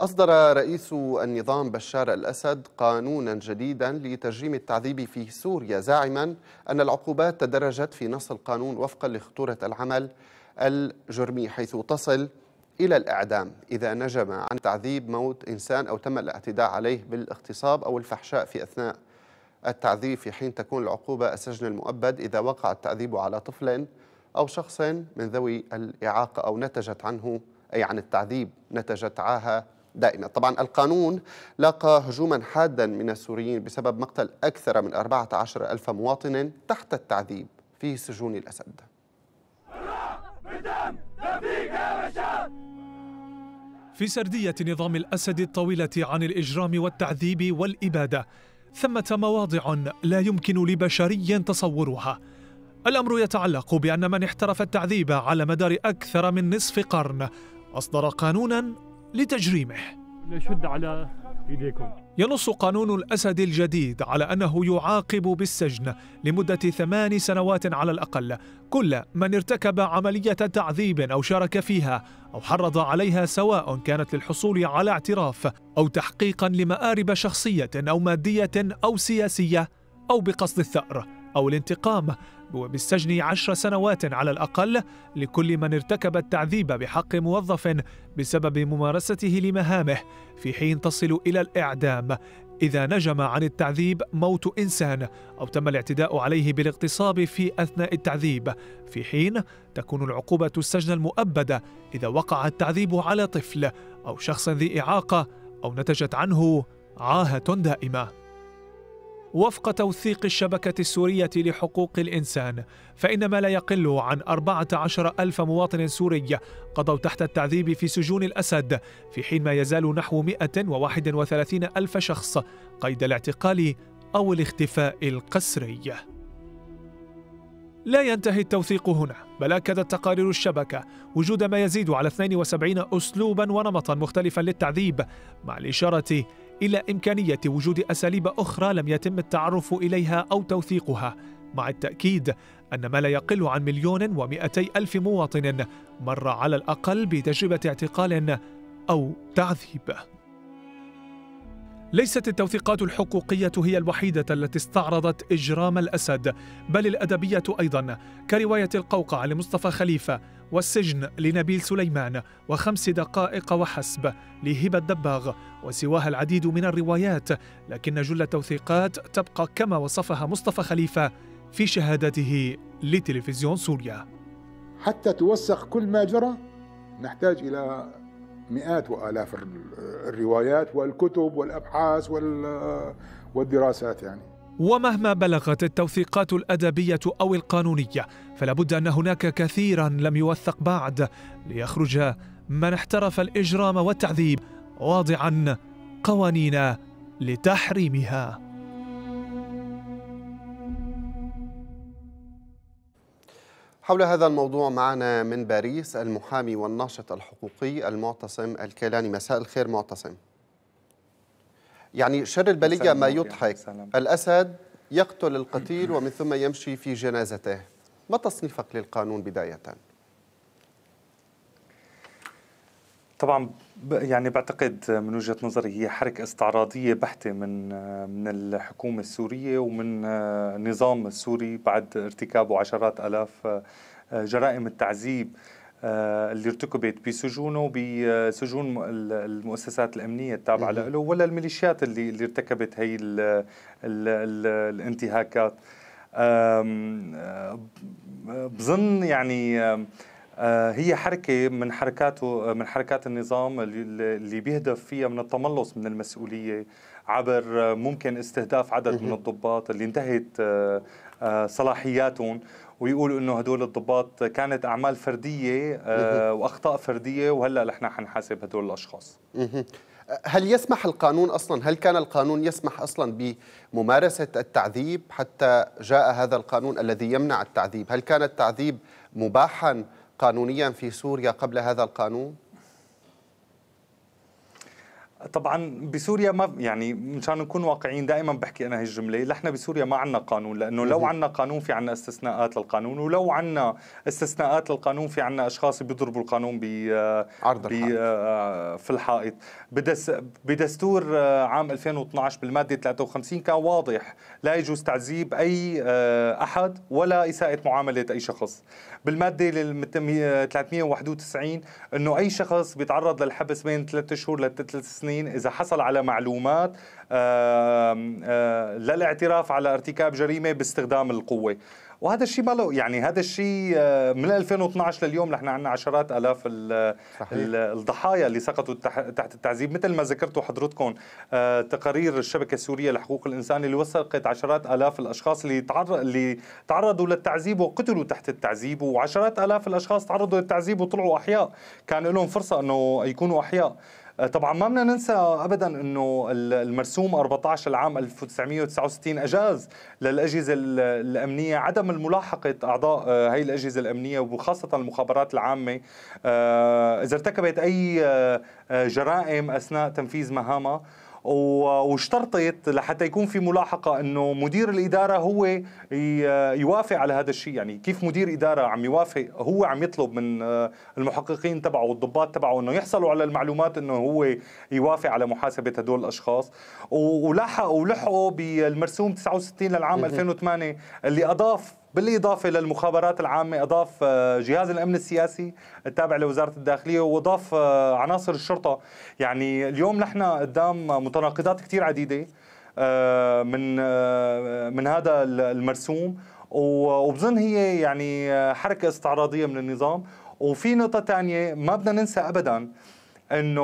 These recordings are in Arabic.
أصدر رئيس النظام بشار الأسد قانونا جديدا لتجريم التعذيب في سوريا زاعما أن العقوبات تدرجت في نص القانون وفقا لخطورة العمل الجرمي حيث تصل إلى الإعدام إذا نجم عن تعذيب موت إنسان أو تم الاعتداء عليه بالاغتصاب أو الفحشاء في أثناء التعذيب في حين تكون العقوبة السجن المؤبد إذا وقع التعذيب على طفل أو شخص من ذوي الإعاقة أو نتجت عنه أي عن التعذيب نتجت عاهة دائما طبعا القانون لاقى هجوما حادا من السوريين بسبب مقتل أكثر من 14 ألف مواطن تحت التعذيب في سجون الأسد في سردية نظام الأسد الطويلة عن الإجرام والتعذيب والإبادة ثمة مواضع لا يمكن لبشري تصورها الأمر يتعلق بأن من احترف التعذيب على مدار أكثر من نصف قرن أصدر قانونا لتجريمه نشد على إيديكم ينص قانون الأسد الجديد على أنه يعاقب بالسجن لمدة ثمان سنوات على الأقل كل من ارتكب عملية تعذيب أو شارك فيها أو حرض عليها سواء كانت للحصول على اعتراف أو تحقيقا لمآرب شخصية أو مادية أو سياسية أو بقصد الثأر أو الانتقام وبالسجن عشر سنوات على الأقل لكل من ارتكب التعذيب بحق موظف بسبب ممارسته لمهامه في حين تصل إلى الإعدام إذا نجم عن التعذيب موت إنسان أو تم الاعتداء عليه بالاغتصاب في أثناء التعذيب في حين تكون العقوبة السجن المؤبدة إذا وقع التعذيب على طفل أو شخص ذي إعاقة أو نتجت عنه عاهة دائمة وفق توثيق الشبكة السورية لحقوق الإنسان فإن ما لا يقل عن 14 ألف مواطن سوري قضوا تحت التعذيب في سجون الأسد في حين ما يزال نحو 131 ألف شخص قيد الاعتقال أو الاختفاء القسري لا ينتهي التوثيق هنا بل أكدت تقارير الشبكة وجود ما يزيد على 72 أسلوبا ونمطا مختلفا للتعذيب مع الإشارة إلى إمكانية وجود أساليب أخرى لم يتم التعرف إليها أو توثيقها مع التأكيد أن ما لا يقل عن مليون ومئتي ألف مواطن مر على الأقل بتجربة اعتقال أو تعذيب ليست التوثيقات الحقوقية هي الوحيدة التي استعرضت إجرام الأسد بل الأدبية أيضا كرواية القوقعة لمصطفى خليفة والسجن لنبيل سليمان وخمس دقائق وحسب لهبة الدباغ وسواها العديد من الروايات لكن جل التوثيقات تبقى كما وصفها مصطفى خليفة في شهادته لتلفزيون سوريا حتى توثق كل ما جرى نحتاج إلى مئات وآلاف الروايات والكتب والأبحاث والدراسات يعني ومهما بلغت التوثيقات الادبيه او القانونيه فلابد ان هناك كثيرا لم يوثق بعد ليخرج من احترف الاجرام والتعذيب واضعا قوانين لتحريمها حول هذا الموضوع معنا من باريس المحامي والناشط الحقوقي المعتصم الكيلاني مساء الخير معتصم يعني شر البلية ما يضحك الأسد يقتل القتيل ومن ثم يمشي في جنازته ما تصنيفك للقانون بداية؟ طبعا يعني بعتقد من وجهه نظري هي حركه استعراضيه بحته من من الحكومه السوريه ومن النظام آه، السوري بعد ارتكابه عشرات الاف آه، جرائم التعذيب آه، اللي ارتكبت بسجونه بسجون آه، المؤسسات الامنيه التابعه له ولا الميليشيات اللي اللي ارتكبت هي الـ الـ الـ الانتهاكات آه، بظن يعني آه، هي حركة من حركاته آه، من حركات النظام اللي بيهدف فيها من التملص من المسؤولية عبر آه، ممكن استهداف عدد من الضباط اللي انتهت صلاحياتهم ويقولوا انه هدول الضباط كانت اعمال فرديه واخطاء فرديه وهلا نحن حنحاسب هدول الاشخاص هل يسمح القانون اصلا هل كان القانون يسمح اصلا بممارسه التعذيب حتى جاء هذا القانون الذي يمنع التعذيب هل كان التعذيب مباحا قانونيا في سوريا قبل هذا القانون؟ طبعا بسوريا ما يعني مشان نكون واقعيين دائما بحكي انا هي الجمله نحن بسوريا ما عندنا قانون لانه لو عندنا قانون في عندنا استثناءات للقانون ولو عندنا استثناءات للقانون في عندنا اشخاص بيضربوا القانون ب آه، في الحائط بدس بدستور آه، عام 2012 بالماده 53 كان واضح لا يجوز تعذيب اي آه، احد ولا اساءه معامله اي شخص بالماده 391 انه اي شخص بيتعرض للحبس بين ثلاث شهور لثلاث سنين سنين إذا حصل على معلومات للاعتراف على ارتكاب جريمة باستخدام القوة وهذا الشيء ما له يعني هذا الشيء آه، من 2012 لليوم نحن عندنا عشرات الاف الضحايا اللي سقطوا تحت التعذيب مثل ما ذكرتوا حضرتكم آه، تقارير الشبكه السوريه لحقوق الانسان اللي وثقت عشرات الاف الاشخاص اللي اللي تعرضوا للتعذيب وقتلوا تحت التعذيب وعشرات الاف الاشخاص تعرضوا للتعذيب وطلعوا احياء كان لهم فرصه انه يكونوا احياء آه، طبعا ما بدنا ننسى ابدا انه المرسوم 14 العام 1969 اجاز للاجهزه الامنيه عدم ملاحقه اعضاء هي آه، الاجهزه الامنيه وخاصه المخابرات العامه آه، اذا ارتكبت اي جرائم اثناء تنفيذ مهامها واشترطت لحتى يكون في ملاحقه انه مدير الاداره هو يوافق على هذا الشيء يعني كيف مدير اداره عم يوافق هو عم يطلب من آه، المحققين تبعه والضباط تبعه انه يحصلوا على المعلومات انه هو يوافق على محاسبه هدول الاشخاص ولاحقوا ولحقوا بالمرسوم 69 للعام 2008 اللي اضاف بالإضافة للمخابرات العامة أضاف آه، جهاز الأمن السياسي التابع لوزارة الداخلية وأضاف آه، عناصر الشرطة يعني اليوم نحن قدام متناقضات كتير عديدة آه، من من هذا المرسوم وبظن هي يعني حركة استعراضية من النظام وفي نقطة ثانية ما بدنا ننسى أبداً انه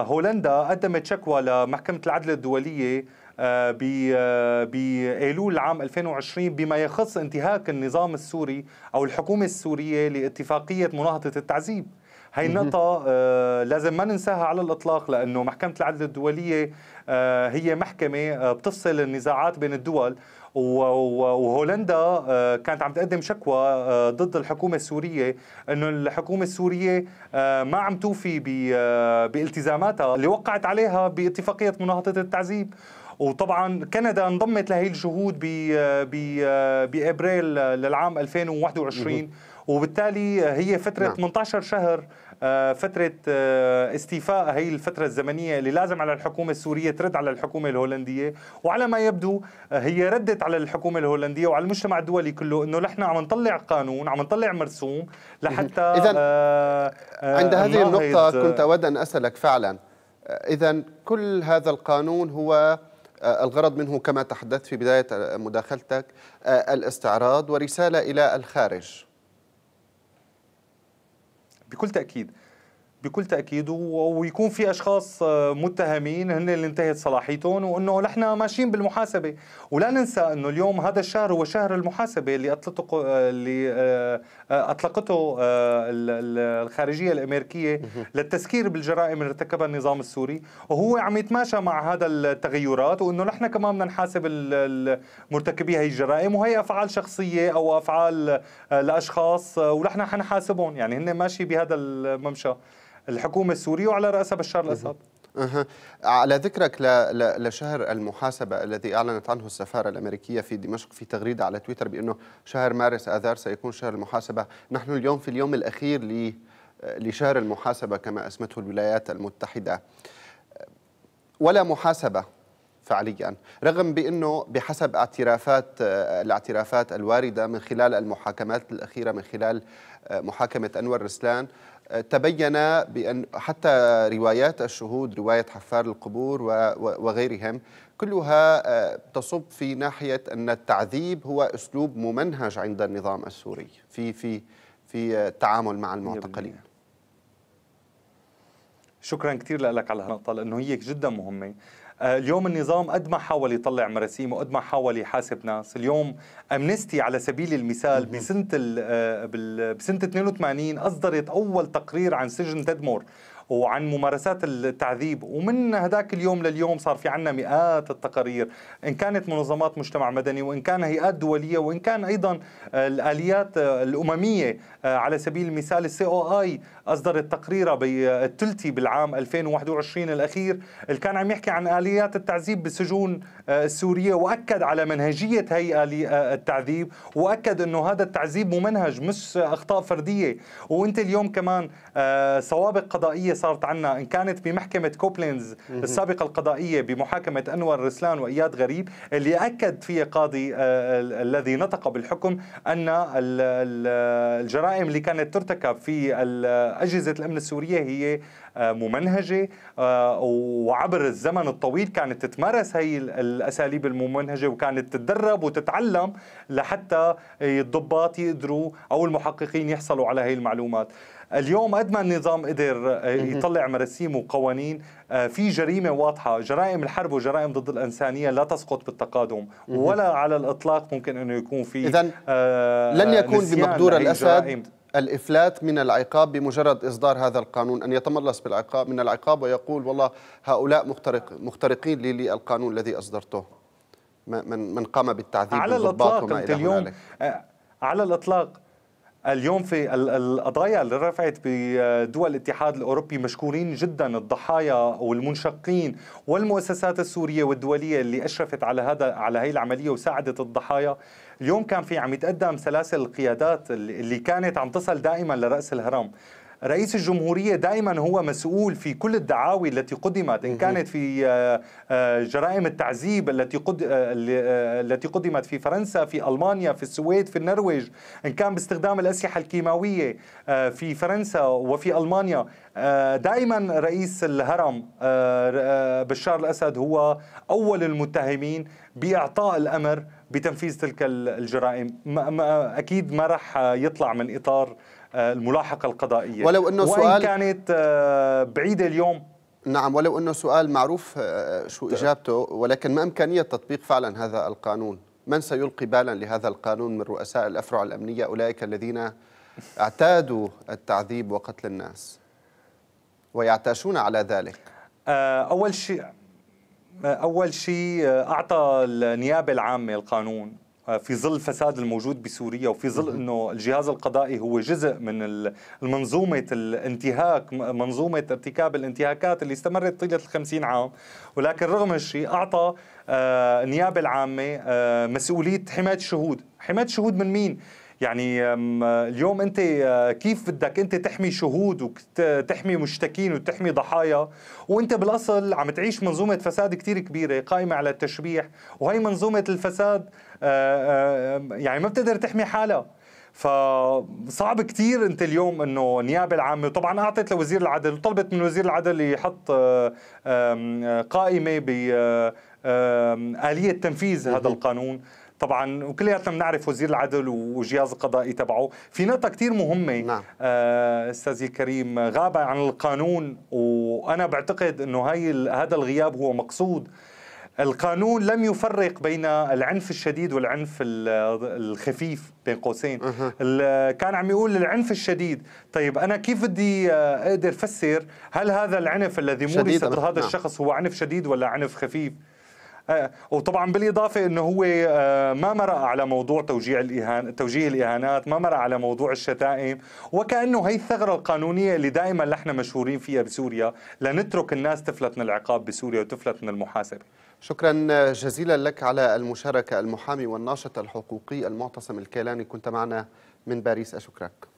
هولندا قدمت شكوى لمحكمه العدل الدوليه آه، آه، بايلول العام 2020 بما يخص انتهاك النظام السوري او الحكومه السوريه لاتفاقيه مناهضه التعذيب هاي النقطة آه، لازم ما ننساها على الإطلاق لأنه محكمة العدل الدولية هي محكمة بتفصل النزاعات بين الدول وهولندا كانت عم تقدم شكوى ضد الحكومة السورية أنه الحكومة السورية ما عم توفي بالتزاماتها اللي وقعت عليها باتفاقية مناهضة التعذيب وطبعا كندا انضمت لهي الجهود ب بابريل للعام 2021 وبالتالي هي فتره نعم. 18 شهر آه، فترة آه، استيفاء هي الفترة الزمنية اللي لازم على الحكومة السورية ترد على الحكومة الهولندية وعلى ما يبدو آه، هي ردت على الحكومة الهولندية وعلى المجتمع الدولي كله انه نحن عم نطلع قانون عم نطلع مرسوم لحتى اذا آه عند هذه النقطة كنت أود أن أسألك فعلا إذا كل هذا القانون هو آه، الغرض منه كما تحدثت في بداية آه، مداخلتك آه، الاستعراض ورسالة إلى الخارج بكل تأكيد بكل تاكيد ويكون في اشخاص آه، متهمين هن اللي انتهت صلاحيتهم وانه نحن ماشيين بالمحاسبه ولا ننسى انه اليوم هذا الشهر هو شهر المحاسبه اللي اطلقه آه، اللي آه، اطلقته الخارجيه الامريكيه للتسكير بالجرائم اللي ارتكبها النظام السوري وهو عم يتماشى مع هذا التغيرات وانه نحن كمان بدنا نحاسب مرتكبي هي الجرائم وهي افعال شخصيه او افعال لاشخاص ونحن حنحاسبهم يعني هن ماشي بهذا الممشى الحكومه السوريه وعلى راسها بشار الاسد أه. على ذكرك لشهر المحاسبة الذي أعلنت عنه السفارة الأمريكية في دمشق في تغريدة على تويتر بأنه شهر مارس آذار سيكون شهر المحاسبة نحن اليوم في اليوم الأخير لشهر المحاسبة كما أسمته الولايات المتحدة ولا محاسبة فعليا رغم بأنه بحسب اعترافات الاعترافات الواردة من خلال المحاكمات الأخيرة من خلال محاكمة أنور رسلان تبين بأن حتى روايات الشهود رواية حفار القبور وغيرهم كلها آه، تصب في ناحية أن التعذيب هو أسلوب ممنهج عند النظام السوري في في في آه، التعامل مع المعتقلين شكرا كثير لك على هالنقطة لأنه هي جدا مهمة اليوم النظام قد ما حاول يطلع مراسيم وقد ما حاول يحاسب ناس اليوم امنستي على سبيل المثال بسنه آه، بسنه 82 اصدرت اول تقرير عن سجن تدمر وعن ممارسات التعذيب ومن هذاك اليوم لليوم صار في عنا مئات التقارير إن كانت منظمات مجتمع مدني وإن كان هيئات دولية وإن كان أيضا الآليات آه، الأممية آه، على سبيل المثال السي او اي أصدرت تقريرها بالتلتي بالعام 2021 الأخير اللي كان عم يحكي عن آليات التعذيب بالسجون آه، السورية وأكد على منهجية هي آه، التعذيب وأكد أنه هذا التعذيب ممنهج مش أخطاء فردية وأنت اليوم كمان آه، سوابق قضائية صارت عنا إن كانت بمحكمة كوبلينز السابقة القضائية بمحاكمة أنور رسلان وإياد غريب اللي أكد فيها قاضي الذي نطق بالحكم أن الجرائم اللي كانت ترتكب في أجهزة الأمن السورية هي آه، ممنهجة آه، وعبر الزمن الطويل كانت تتمارس هي الأساليب الممنهجة وكانت تتدرب وتتعلم لحتى الضباط يقدروا أو المحققين يحصلوا على هي المعلومات اليوم قد ما النظام قدر آه، يطلع مراسيم وقوانين في جريمة واضحة جرائم الحرب وجرائم ضد الإنسانية لا تسقط بالتقادم ولا على الإطلاق ممكن أنه يكون في اذا لن يكون بمقدور الأسد الإفلات من العقاب بمجرد إصدار هذا القانون أن يتملص بالعقاب من العقاب ويقول والله هؤلاء مخترق مخترقين لي, القانون الذي أصدرته من من قام بالتعذيب على الإطلاق وما إلى اليوم آه، على الإطلاق اليوم في القضايا اللي رفعت بدول آه، الاتحاد الاوروبي مشكورين جدا الضحايا والمنشقين والمؤسسات السوريه والدوليه اللي اشرفت على هذا على هي العمليه وساعدت الضحايا اليوم كان في عم يتقدم سلاسل القيادات اللي كانت عم تصل دائما لرأس الهرم رئيس الجمهورية دائما هو مسؤول في كل الدعاوي التي قدمت إن كانت في آه، آه، جرائم التعذيب التي آه، التي قدمت في فرنسا في ألمانيا في السويد في النرويج إن كان باستخدام الأسلحة الكيماوية في فرنسا وفي ألمانيا دائما رئيس الهرم بشار الأسد هو أول المتهمين بإعطاء الأمر بتنفيذ تلك الجرائم ما ما اكيد ما راح يطلع من اطار آه، الملاحقه القضائيه ولو انه وإن سؤال كانت آه، بعيده اليوم نعم ولو انه سؤال معروف آه، شو اجابته ولكن ما امكانيه تطبيق فعلا هذا القانون من سيلقي بالا لهذا القانون من رؤساء الافرع الامنيه اولئك الذين اعتادوا التعذيب وقتل الناس ويعتاشون على ذلك اول شيء آه، أول شيء آه، أعطى النيابة العامة القانون آه، في ظل الفساد الموجود بسوريا وفي ظل انه الجهاز القضائي هو جزء من المنظومه الانتهاك منظومه ارتكاب الانتهاكات اللي استمرت طيله الخمسين عام ولكن رغم الشيء اعطى النيابه العامه مسؤوليه حمايه الشهود حمايه الشهود من مين يعني اليوم انت أه، كيف بدك انت تحمي شهود وتحمي مشتكين وتحمي ضحايا وانت بالاصل عم تعيش منظومه فساد كثير كبيره قائمه على التشبيح وهي منظومه الفساد أه، أه، يعني ما بتقدر تحمي حالها فصعب كثير انت اليوم انه النيابه العامه طبعا اعطت لوزير العدل وطلبت من وزير العدل يحط قائمه ب آلية تنفيذ هذا القانون طبعا وكلياتنا بنعرف وزير العدل والجهاز القضائي تبعه في نقطه كثير مهمه نعم. آه، استاذي الكريم غاب عن القانون وانا بعتقد انه هاي هذا الغياب هو مقصود القانون لم يفرق بين العنف الشديد والعنف الخفيف بين قوسين كان عم يقول العنف الشديد طيب انا كيف بدي آه، اقدر افسر هل هذا العنف الذي مورس هذا نعم. الشخص هو عنف شديد ولا عنف خفيف آه، وطبعا بالاضافه انه هو آه، ما مرق على موضوع توجيه الاهان توجيه الاهانات ما مرق على موضوع الشتائم وكانه هي الثغره القانونيه اللي دائما نحن مشهورين فيها بسوريا لنترك الناس تفلت من العقاب بسوريا وتفلت من المحاسبه شكرا جزيلا لك على المشاركه المحامي والناشط الحقوقي المعتصم الكيلاني كنت معنا من باريس اشكرك